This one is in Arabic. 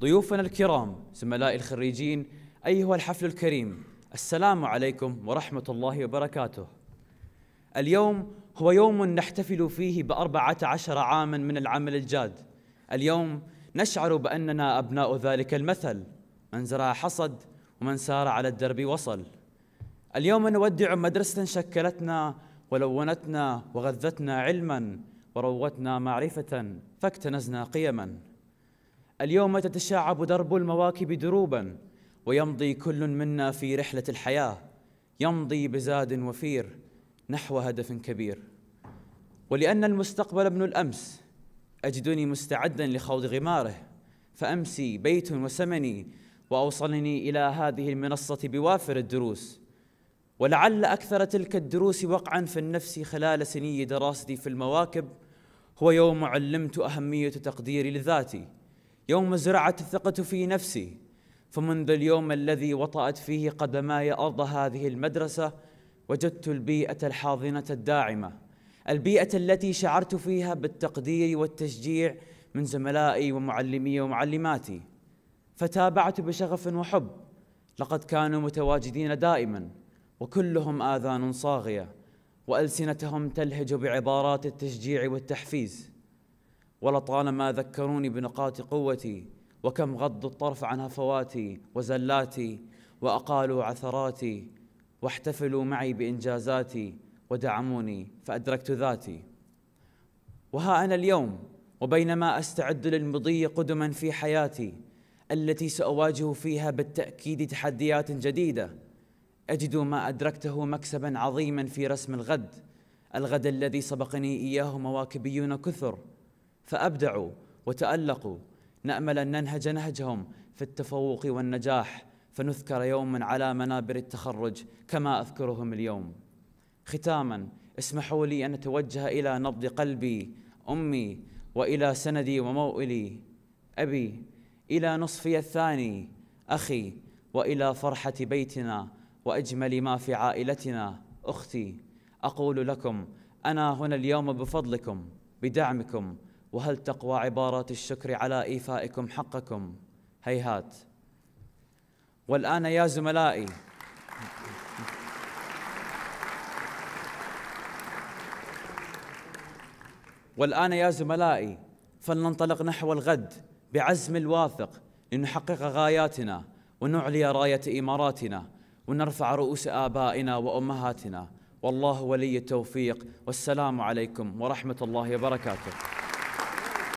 ضيوفنا الكرام زملائي الخريجين أيها الحفل الكريم السلام عليكم ورحمة الله وبركاته اليوم هو يوم نحتفل فيه بأربعة عشر عاما من العمل الجاد اليوم نشعر بأننا أبناء ذلك المثل من زرع حصد ومن سار على الدرب وصل اليوم نودع مدرسة شكلتنا ولونتنا وغذتنا علما وروتنا معرفة فاكتنزنا قيما اليوم تتشعب درب المواكب دروبا ويمضي كل منا في رحله الحياه يمضي بزاد وفير نحو هدف كبير ولان المستقبل ابن الامس اجدني مستعدا لخوض غماره فامسي بيت وسمني واوصلني الى هذه المنصه بوافر الدروس ولعل اكثر تلك الدروس وقعا في النفس خلال سني دراستي في المواكب هو يوم علمت اهميه تقديري لذاتي يوم زرعت الثقة في نفسي فمنذ اليوم الذي وطأت فيه قدماي أرض هذه المدرسة وجدت البيئة الحاضنة الداعمة البيئة التي شعرت فيها بالتقدير والتشجيع من زملائي ومعلمي ومعلماتي فتابعت بشغف وحب لقد كانوا متواجدين دائما وكلهم آذان صاغية وألسنتهم تلهج بعبارات التشجيع والتحفيز ولطالما ذكروني بنقاط قوتي وكم غضوا الطرف عن هفواتي وزلاتي واقالوا عثراتي واحتفلوا معي بانجازاتي ودعموني فادركت ذاتي وها انا اليوم وبينما استعد للمضي قدما في حياتي التي ساواجه فيها بالتاكيد تحديات جديده اجد ما ادركته مكسبا عظيما في رسم الغد الغد الذي سبقني اياه مواكبيون كثر فأبدعوا وتألقوا نأمل أن ننهج نهجهم في التفوق والنجاح فنذكر يوما على منابر التخرج كما أذكرهم اليوم ختاما اسمحوا لي أن أتوجه إلى نبض قلبي أمي وإلى سندي وموئلي أبي إلى نصفي الثاني أخي وإلى فرحة بيتنا وأجمل ما في عائلتنا أختي أقول لكم أنا هنا اليوم بفضلكم بدعمكم وهل تقوى عبارات الشكر على إيفائكم حقكم هيهات والآن يا زملائي والآن يا زملائي فلننطلق نحو الغد بعزم الواثق لنحقق غاياتنا ونعلي راية إماراتنا ونرفع رؤوس آبائنا وأمهاتنا والله ولي التوفيق والسلام عليكم ورحمة الله وبركاته